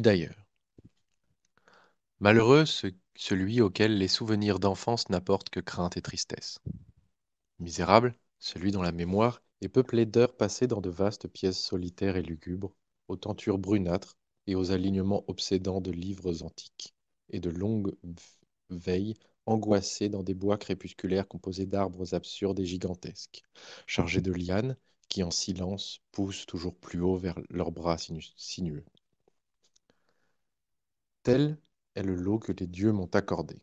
d'ailleurs. Malheureux celui auquel les souvenirs d'enfance n'apportent que crainte et tristesse. Misérable celui dont la mémoire est peuplée d'heures passées dans de vastes pièces solitaires et lugubres, aux tentures brunâtres et aux alignements obsédants de livres antiques, et de longues veilles angoissées dans des bois crépusculaires composés d'arbres absurdes et gigantesques, chargés de lianes qui en silence poussent toujours plus haut vers leurs bras sinueux. Tel est le lot que les dieux m'ont accordé.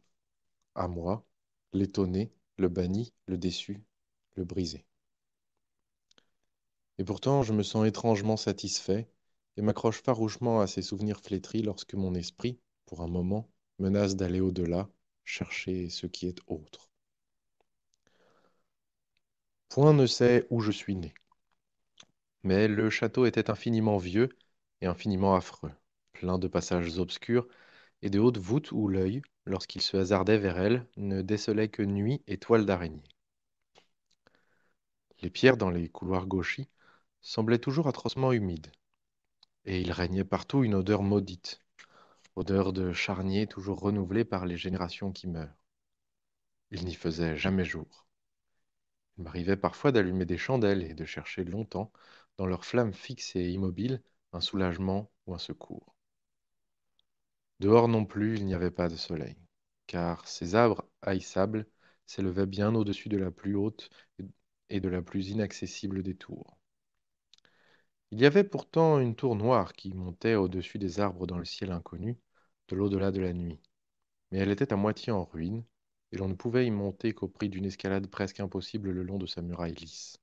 À moi, l'étonné, le banni, le déçu, le brisé. Et pourtant, je me sens étrangement satisfait et m'accroche farouchement à ces souvenirs flétris lorsque mon esprit, pour un moment, menace d'aller au-delà, chercher ce qui est autre. Point ne sait où je suis né. Mais le château était infiniment vieux et infiniment affreux plein de passages obscurs et de hautes voûtes où l'œil, lorsqu'il se hasardait vers elles, ne décelait que nuit et toile d'araignée. Les pierres dans les couloirs gauchis semblaient toujours atrocement humides, et il régnait partout une odeur maudite, odeur de charnier toujours renouvelée par les générations qui meurent. Il n'y faisait jamais jour. Il m'arrivait parfois d'allumer des chandelles et de chercher longtemps, dans leurs flammes fixes et immobiles, un soulagement ou un secours. Dehors non plus il n'y avait pas de soleil, car ces arbres haïssables s'élevaient bien au-dessus de la plus haute et de la plus inaccessible des tours. Il y avait pourtant une tour noire qui montait au-dessus des arbres dans le ciel inconnu, de l'au-delà de la nuit. Mais elle était à moitié en ruine, et l'on ne pouvait y monter qu'au prix d'une escalade presque impossible le long de sa muraille lisse.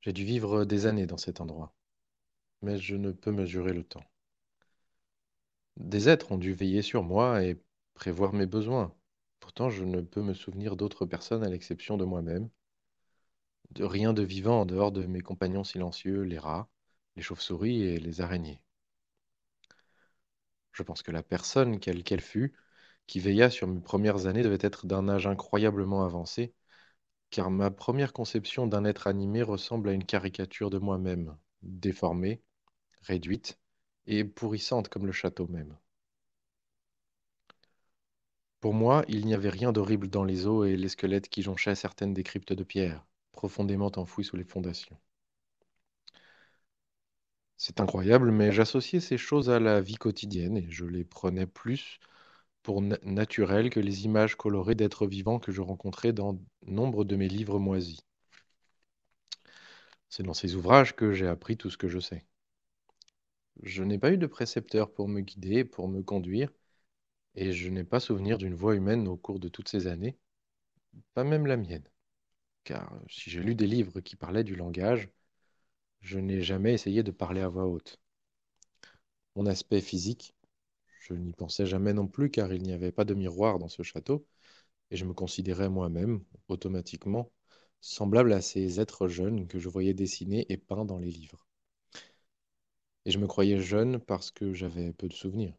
J'ai dû vivre des années dans cet endroit, mais je ne peux mesurer le temps. Des êtres ont dû veiller sur moi et prévoir mes besoins. Pourtant, je ne peux me souvenir d'autres personnes à l'exception de moi-même, de rien de vivant en dehors de mes compagnons silencieux, les rats, les chauves-souris et les araignées. Je pense que la personne, quelle qu'elle fût, qui veilla sur mes premières années devait être d'un âge incroyablement avancé, car ma première conception d'un être animé ressemble à une caricature de moi-même, déformée, réduite, et pourrissante comme le château même. Pour moi, il n'y avait rien d'horrible dans les eaux et les squelettes qui jonchaient certaines des cryptes de pierre, profondément enfouies sous les fondations. C'est incroyable, mais j'associais ces choses à la vie quotidienne et je les prenais plus pour naturelles que les images colorées d'êtres vivants que je rencontrais dans nombre de mes livres moisis. C'est dans ces ouvrages que j'ai appris tout ce que je sais. Je n'ai pas eu de précepteur pour me guider, pour me conduire, et je n'ai pas souvenir d'une voix humaine au cours de toutes ces années, pas même la mienne. Car si j'ai lu des livres qui parlaient du langage, je n'ai jamais essayé de parler à voix haute. Mon aspect physique, je n'y pensais jamais non plus car il n'y avait pas de miroir dans ce château, et je me considérais moi-même, automatiquement, semblable à ces êtres jeunes que je voyais dessinés et peints dans les livres. Et je me croyais jeune parce que j'avais peu de souvenirs.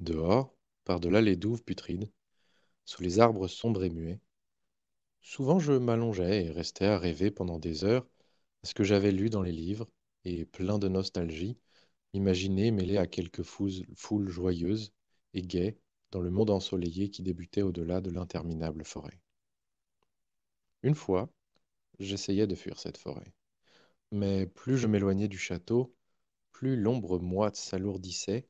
Dehors, par-delà les douves putrides, sous les arbres sombres et muets, souvent je m'allongeais et restais à rêver pendant des heures à ce que j'avais lu dans les livres et, plein de nostalgie, imaginé mêlé à quelques foules joyeuses et gaies dans le monde ensoleillé qui débutait au-delà de l'interminable forêt. Une fois, j'essayais de fuir cette forêt. Mais plus je m'éloignais du château, plus l'ombre moite s'alourdissait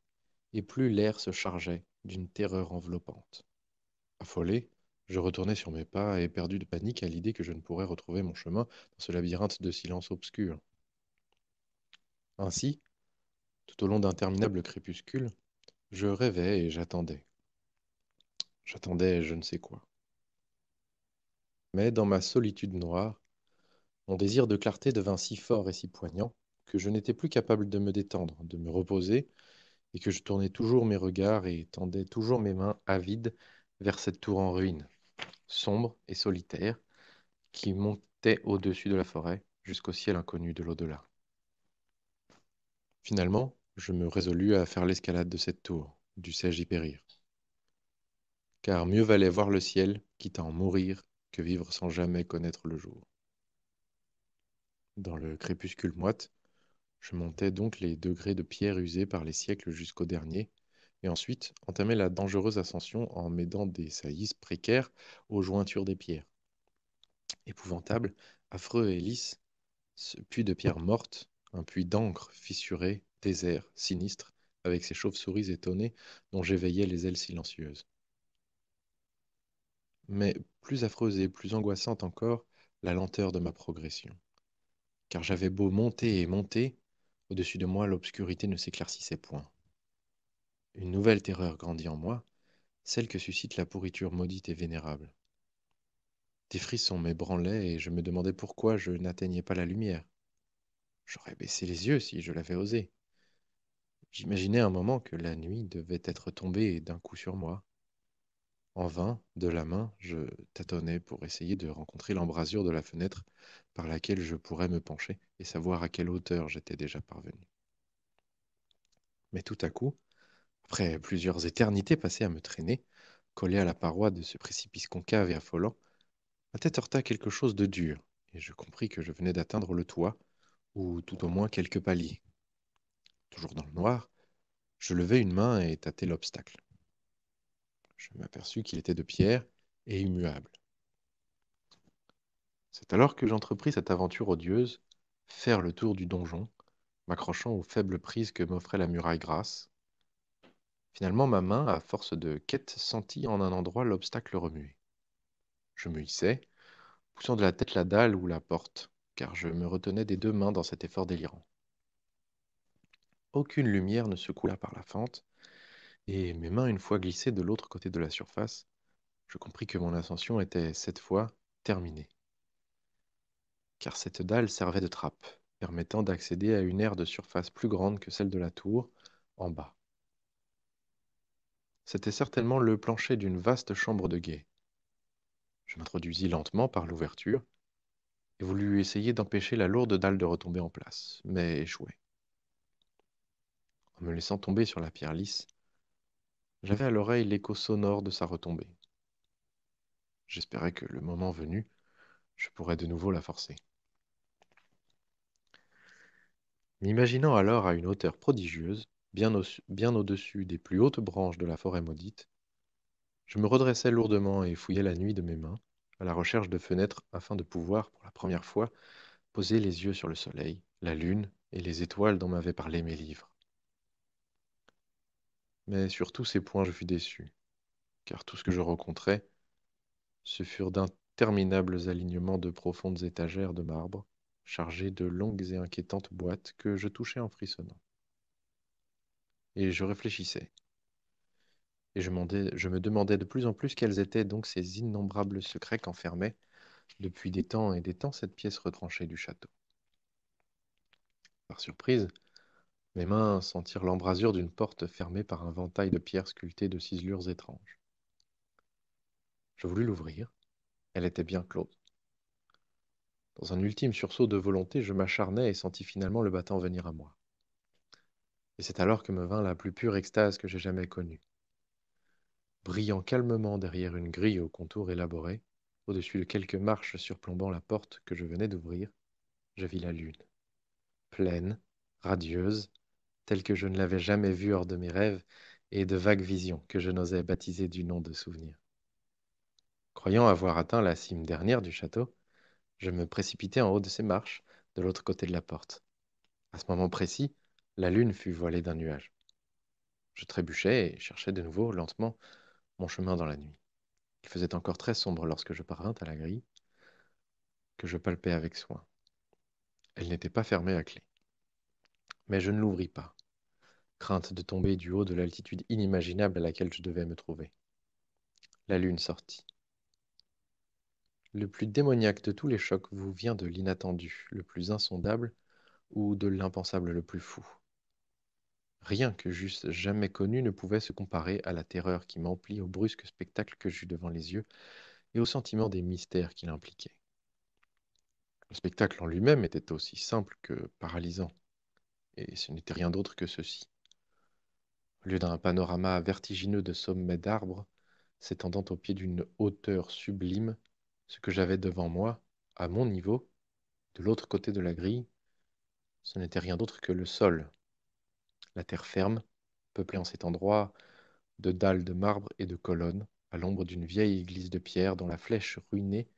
et plus l'air se chargeait d'une terreur enveloppante. Affolé, je retournais sur mes pas et perdu de panique à l'idée que je ne pourrais retrouver mon chemin dans ce labyrinthe de silence obscur. Ainsi, tout au long d'interminables crépuscules, je rêvais et j'attendais. J'attendais je ne sais quoi. Mais dans ma solitude noire, mon désir de clarté devint si fort et si poignant que je n'étais plus capable de me détendre, de me reposer, et que je tournais toujours mes regards et tendais toujours mes mains avides vers cette tour en ruine, sombre et solitaire, qui montait au-dessus de la forêt jusqu'au ciel inconnu de l'au-delà. Finalement, je me résolus à faire l'escalade de cette tour, du je y périr. Car mieux valait voir le ciel, quitte à en mourir, que vivre sans jamais connaître le jour dans le crépuscule moite. Je montais donc les degrés de pierre usés par les siècles jusqu'au dernier, et ensuite entamais la dangereuse ascension en m'aidant des saillies précaires aux jointures des pierres. Épouvantable, affreux et lisse, ce puits de pierre morte, un puits d'encre fissuré, désert, sinistre, avec ses chauves-souris étonnées dont j'éveillais les ailes silencieuses. Mais plus affreuse et plus angoissante encore, la lenteur de ma progression car j'avais beau monter et monter, au-dessus de moi l'obscurité ne s'éclaircissait point. Une nouvelle terreur grandit en moi, celle que suscite la pourriture maudite et vénérable. Des frissons m'ébranlaient et je me demandais pourquoi je n'atteignais pas la lumière. J'aurais baissé les yeux si je l'avais osé. J'imaginais un moment que la nuit devait être tombée d'un coup sur moi, en vain, de la main, je tâtonnais pour essayer de rencontrer l'embrasure de la fenêtre par laquelle je pourrais me pencher et savoir à quelle hauteur j'étais déjà parvenu. Mais tout à coup, après plusieurs éternités passées à me traîner, collé à la paroi de ce précipice concave et affolant, ma tête heurta quelque chose de dur, et je compris que je venais d'atteindre le toit, ou tout au moins quelques paliers. Toujours dans le noir, je levai une main et tâtai l'obstacle. Je m'aperçus qu'il était de pierre et immuable. C'est alors que j'entrepris cette aventure odieuse, faire le tour du donjon, m'accrochant aux faibles prises que m'offrait la muraille grasse. Finalement, ma main, à force de quête, sentit en un endroit l'obstacle remuer. Je me hissais, poussant de la tête la dalle ou la porte, car je me retenais des deux mains dans cet effort délirant. Aucune lumière ne se coula par la fente, et mes mains, une fois glissées de l'autre côté de la surface, je compris que mon ascension était cette fois terminée. Car cette dalle servait de trappe, permettant d'accéder à une aire de surface plus grande que celle de la tour, en bas. C'était certainement le plancher d'une vaste chambre de guet. Je m'introduisis lentement par l'ouverture et voulus essayer d'empêcher la lourde dalle de retomber en place, mais échouai. En me laissant tomber sur la pierre lisse, j'avais à l'oreille l'écho sonore de sa retombée. J'espérais que le moment venu, je pourrais de nouveau la forcer. M'imaginant alors à une hauteur prodigieuse, bien, au, dessus des plus hautes branches de la forêt maudite, je me redressais lourdement et fouillais la nuit de mes mains, à la recherche de fenêtres afin de pouvoir, pour la première fois, poser les yeux sur le soleil, la lune et les étoiles dont m'avaient parlé mes livres. Mais sur tous ces points, je fus déçu, car tout ce que je rencontrais, ce furent d'interminables alignements de profondes étagères de marbre, chargées de longues et inquiétantes boîtes que je touchais en frissonnant. Et je réfléchissais et je, je, me demandais de plus en plus quels étaient donc ces innombrables secrets qu'enfermait depuis des temps et des temps cette pièce retranchée du château. Par surprise, mes mains sentirent l'embrasure d'une porte fermée par un ventail de pierres sculptées de ciselures étranges. Je voulus l'ouvrir. Elle était bien close. Dans un ultime sursaut de volonté, je m'acharnai et sentis finalement le battant venir à moi. Et c'est alors que me vint la plus pure extase que j'ai jamais connue. Brillant calmement derrière une grille au contour élaboré, au-dessus de quelques marches surplombant la porte que je venais d'ouvrir, je vis la lune, pleine, radieuse, telle que je ne l'avais jamais vue hors de mes rêves, et de vagues visions que je n'osais baptiser du nom de souvenir. Croyant avoir atteint la cime dernière du château, je me précipitai en haut de ses marches, de l'autre côté de la porte. À ce moment précis, la lune fut voilée d'un nuage. Je trébuchais et cherchais de nouveau, lentement, mon chemin dans la nuit. Il faisait encore très sombre lorsque je parvins à la grille, que je palpais avec soin. Elle n'était pas fermée à clé mais je ne l'ouvris pas, crainte de tomber du haut de l'altitude inimaginable à laquelle je devais me trouver. La lune sortit. Le plus démoniaque de tous les chocs vous vient de l'inattendu, le plus insondable, ou de l'impensable le plus fou. Rien que j'eusse jamais connu ne pouvait se comparer à la terreur qui m'emplit au brusque spectacle que j'eus devant les yeux et au sentiment des mystères qu'il impliquait. Le spectacle en lui-même était aussi simple que paralysant et ce n'était rien d'autre que ceci. Au lieu d'un panorama vertigineux de sommets d'arbres s'étendant au pied d'une hauteur sublime, ce que j'avais devant moi, à mon niveau, de l'autre côté de la grille, ce n'était rien d'autre que le sol, la terre ferme, peuplée en cet endroit de dalles de marbre et de colonnes, à l'ombre d'une vieille église de pierre dont la flèche ruinée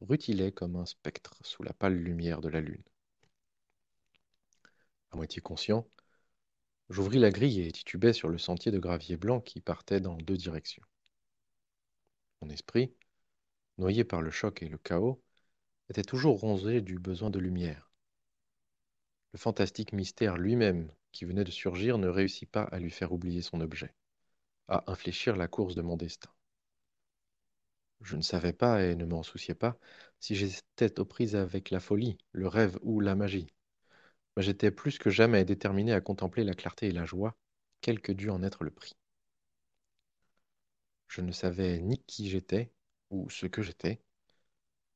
rutilait comme un spectre sous la pâle lumière de la lune moitié conscient, j'ouvris la grille et titubai sur le sentier de gravier blanc qui partait dans deux directions. Mon esprit, noyé par le choc et le chaos, était toujours rongé du besoin de lumière. Le fantastique mystère lui-même qui venait de surgir ne réussit pas à lui faire oublier son objet, à infléchir la course de mon destin. Je ne savais pas et ne m'en souciais pas si j'étais aux prises avec la folie, le rêve ou la magie. J'étais plus que jamais déterminé à contempler la clarté et la joie, quel que dût en être le prix. Je ne savais ni qui j'étais, ou ce que j'étais,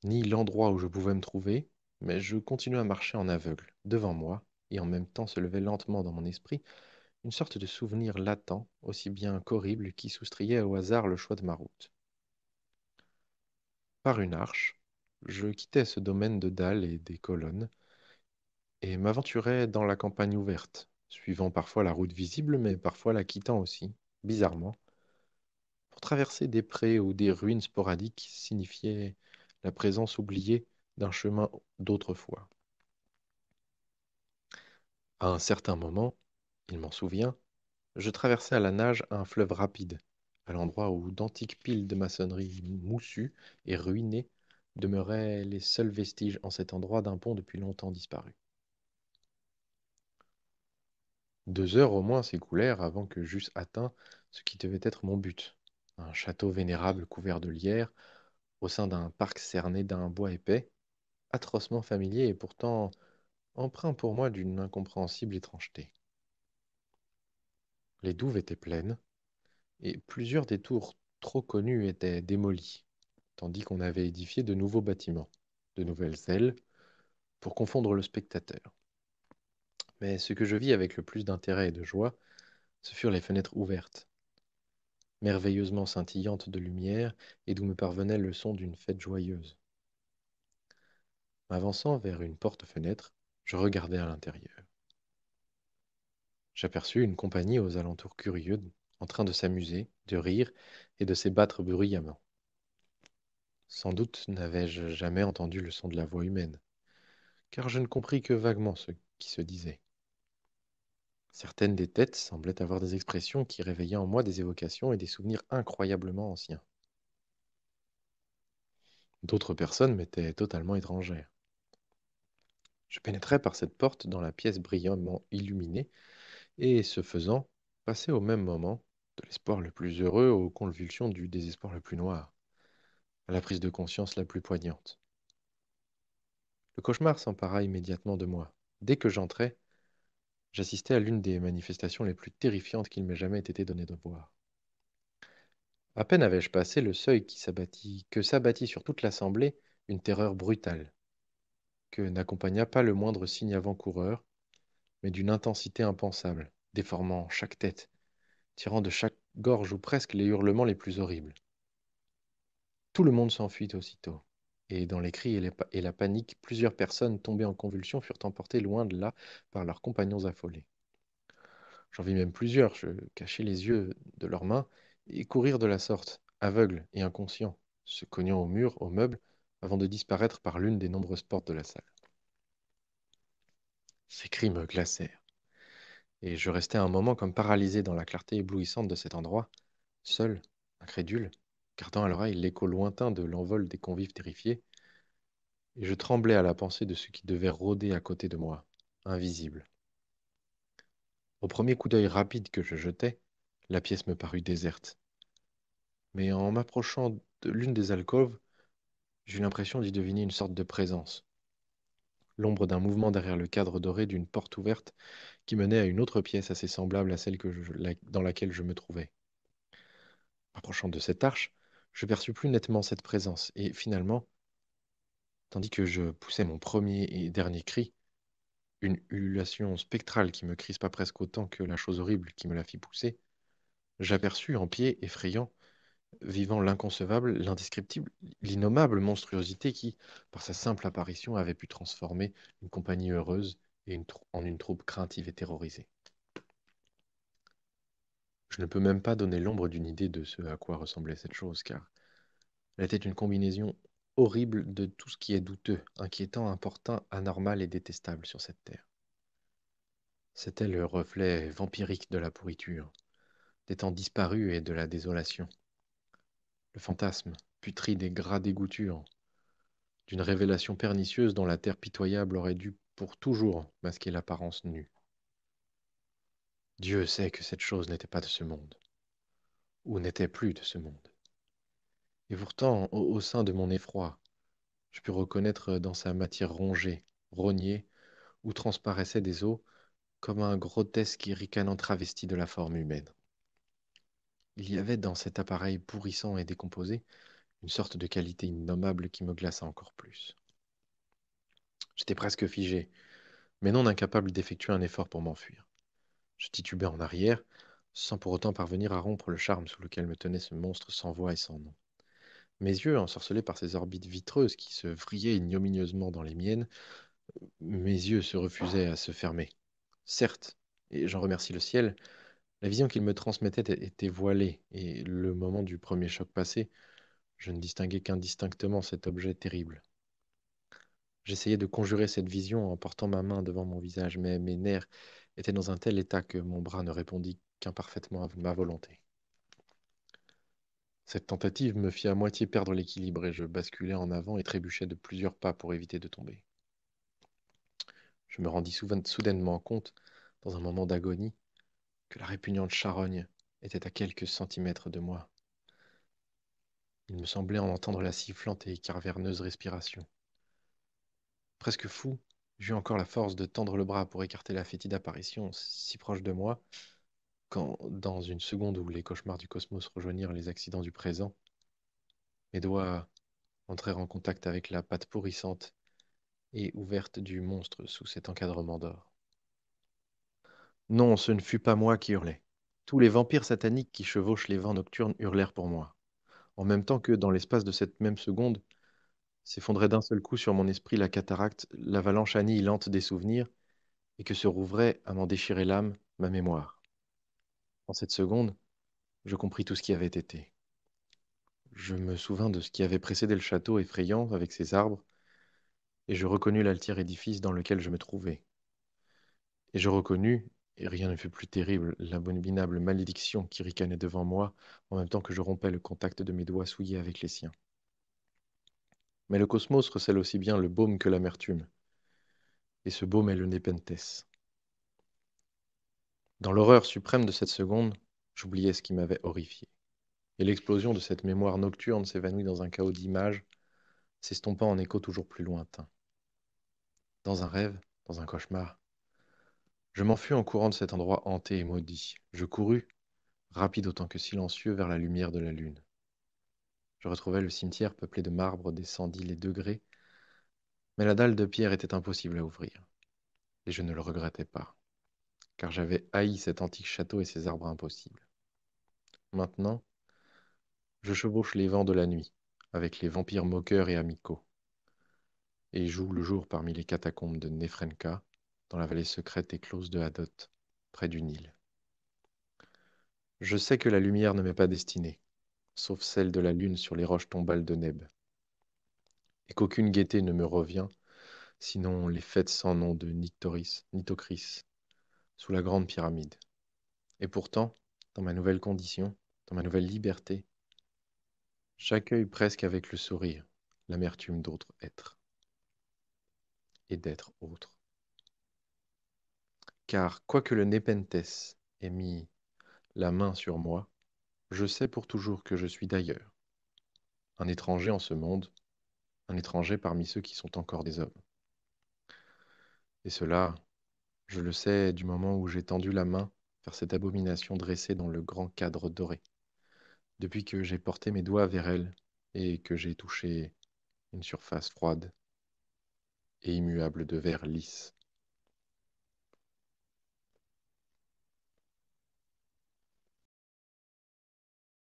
ni l'endroit où je pouvais me trouver, mais je continuais à marcher en aveugle, devant moi, et en même temps se levait lentement dans mon esprit une sorte de souvenir latent, aussi bien qu'horrible, qui soustrayait au hasard le choix de ma route. Par une arche, je quittais ce domaine de dalles et des colonnes, et m'aventurais dans la campagne ouverte, suivant parfois la route visible, mais parfois la quittant aussi, bizarrement, pour traverser des prés ou des ruines sporadiques qui signifiaient la présence oubliée d'un chemin d'autrefois. À un certain moment, il m'en souvient, je traversais à la nage un fleuve rapide, à l'endroit où d'antiques piles de maçonnerie moussues et ruinées demeuraient les seuls vestiges en cet endroit d'un pont depuis longtemps disparu. Deux heures au moins s'écoulèrent avant que j'eusse atteint ce qui devait être mon but, un château vénérable couvert de lierre, au sein d'un parc cerné d'un bois épais, atrocement familier et pourtant empreint pour moi d'une incompréhensible étrangeté. Les douves étaient pleines, et plusieurs des tours trop connues étaient démolies, tandis qu'on avait édifié de nouveaux bâtiments, de nouvelles ailes, pour confondre le spectateur mais ce que je vis avec le plus d'intérêt et de joie, ce furent les fenêtres ouvertes, merveilleusement scintillantes de lumière, et d'où me parvenait le son d'une fête joyeuse. M'avançant vers une porte-fenêtre, je regardai à l'intérieur. J'aperçus une compagnie aux alentours curieux, en train de s'amuser, de rire et de s'ébattre bruyamment. Sans doute n'avais-je jamais entendu le son de la voix humaine, car je ne compris que vaguement ce qui se disait. Certaines des têtes semblaient avoir des expressions qui réveillaient en moi des évocations et des souvenirs incroyablement anciens. D'autres personnes m'étaient totalement étrangères. Je pénétrais par cette porte dans la pièce brillamment illuminée, et ce faisant, passais au même moment de l'espoir le plus heureux aux convulsions du désespoir le plus noir, à la prise de conscience la plus poignante. Le cauchemar s'empara immédiatement de moi. Dès que j'entrais, J'assistais à l'une des manifestations les plus terrifiantes qu'il m'ait jamais été donné de voir. À peine avais-je passé le seuil qui s'abattit, que s'abattit sur toute l'assemblée une terreur brutale, que n'accompagna pas le moindre signe avant-coureur, mais d'une intensité impensable, déformant chaque tête, tirant de chaque gorge ou presque les hurlements les plus horribles. Tout le monde s'enfuit aussitôt, et dans les cris et, la panique, plusieurs personnes tombées en convulsion furent emportées loin de là par leurs compagnons affolés. J'en vis même plusieurs, je cachai les yeux de leurs mains et courir de la sorte, aveugles et inconscients, se cognant au mur, aux meubles, avant de disparaître par l'une des nombreuses portes de la salle. Ces cris me glacèrent, et je restai un moment comme paralysé dans la clarté éblouissante de cet endroit, seul, incrédule, gardant à l'oreille l'écho lointain de l'envol des convives terrifiés, et je tremblais à la pensée de ceux qui devait rôder à côté de moi, invisible. Au premier coup d'œil rapide que je jetais, la pièce me parut déserte. Mais en m'approchant de l'une des alcôves, j'eus l'impression d'y deviner une sorte de présence. L'ombre d'un mouvement derrière le cadre doré d'une porte ouverte qui menait à une autre pièce assez semblable à celle dans laquelle je me trouvais. Approchant de cette arche, je perçus plus nettement cette présence, et finalement, tandis que je poussais mon premier et dernier cri, une ululation spectrale qui me crispa presque autant que la chose horrible qui me la fit pousser, j'aperçus en pied, effrayant, vivant l'inconcevable, l'indescriptible, l'innommable monstruosité qui, par sa simple apparition, avait pu transformer une compagnie heureuse en une troupe craintive et terrorisée. Je ne peux même pas donner l'ombre d'une idée de ce à quoi ressemblait cette chose, car elle était une combinaison horrible de tout ce qui est douteux, inquiétant, important, anormal et détestable sur cette terre. C'était le reflet vampirique de la pourriture, des temps disparus et de la désolation. Le fantasme, putride et gras dégouture d'une révélation pernicieuse dont la terre pitoyable aurait dû pour toujours masquer l'apparence nue. Dieu sait que cette chose n'était pas de ce monde, ou n'était plus de ce monde. Et pourtant, au, sein de mon effroi, je pus reconnaître dans sa matière rongée, rognée, où transparaissaient des os, comme un grotesque et ricanant travesti de la forme humaine. Il y avait dans cet appareil pourrissant et décomposé une sorte de qualité innommable qui me glaça encore plus. J'étais presque figé, mais non incapable d'effectuer un effort pour m'enfuir. Je titubais en arrière, sans pour autant parvenir à rompre le charme sous lequel me tenait ce monstre sans voix et sans nom. Mes yeux, ensorcelés par ses orbites vitreuses qui se vrillaient ignominieusement dans les miennes, mes yeux se refusaient à se fermer. Certes, et j'en remercie le ciel, la vision qu'il me transmettait était voilée, et le moment du premier choc passé, je ne distinguais qu'indistinctement cet objet terrible. J'essayais de conjurer cette vision en portant ma main devant mon visage, mais mes nerfs était dans un tel état que mon bras ne répondit qu'imparfaitement à ma volonté. Cette tentative me fit à moitié perdre l'équilibre et je basculai en avant et trébuchai de plusieurs pas pour éviter de tomber. Je me rendis soudainement compte, dans un moment d'agonie, que la répugnante charogne était à quelques centimètres de moi. Il me semblait en entendre la sifflante et caverneuse respiration. Presque fou, J'eus encore la force de tendre le bras pour écarter la fétide apparition si proche de moi, quand, dans une seconde où les cauchemars du cosmos rejoignirent les accidents du présent, mes doigts entrèrent en contact avec la patte pourrissante et ouverte du monstre sous cet encadrement d'or. Non, ce ne fut pas moi qui hurlai. Tous les vampires sataniques qui chevauchent les vents nocturnes hurlèrent pour moi, en même temps que, dans l'espace de cette même seconde, S'effondrait d'un seul coup sur mon esprit la cataracte, l'avalanche annihilante des souvenirs, et que se rouvrait, à m'en déchirer l'âme, ma mémoire. En cette seconde, je compris tout ce qui avait été. Je me souvins de ce qui avait précédé le château effrayant avec ses arbres, et je reconnus l'altier édifice dans lequel je me trouvais. Et je reconnus, et rien ne fut plus terrible, l'abominable malédiction qui ricanait devant moi en même temps que je rompais le contact de mes doigts souillés avec les siens. Mais le cosmos recèle aussi bien le baume que l'amertume. Et ce baume est le Nepenthes. Dans l'horreur suprême de cette seconde, j'oubliais ce qui m'avait horrifié. Et l'explosion de cette mémoire nocturne s'évanouit dans un chaos d'images, s'estompant en écho toujours plus lointain. Dans un rêve, dans un cauchemar, je m'enfuis en courant de cet endroit hanté et maudit. Je courus, rapide autant que silencieux, vers la lumière de la lune. Je retrouvais le cimetière peuplé de marbre descendis les degrés, mais la dalle de pierre était impossible à ouvrir. Et je ne le regrettais pas, car j'avais haï cet antique château et ses arbres impossibles. Maintenant, je chevauche les vents de la nuit, avec les vampires moqueurs et amicaux, et joue le jour parmi les catacombes de Nefrenka, dans la vallée secrète et close de Hadot, près du Nil. Je sais que la lumière ne m'est pas destinée, sauf celle de la lune sur les roches tombales de Neb, et qu'aucune gaieté ne me revient, sinon les fêtes sans nom de Nictoris, Nitocris, sous la grande pyramide. Et pourtant, dans ma nouvelle condition, dans ma nouvelle liberté, j'accueille presque avec le sourire l'amertume d'autres êtres et d'être autre. Car quoique le Nepenthes ait mis la main sur moi, je sais pour toujours que je suis d'ailleurs, un étranger en ce monde, un étranger parmi ceux qui sont encore des hommes. Et cela, je le sais du moment où j'ai tendu la main vers cette abomination dressée dans le grand cadre doré, depuis que j'ai porté mes doigts vers elle et que j'ai touché une surface froide et immuable de verre lisse.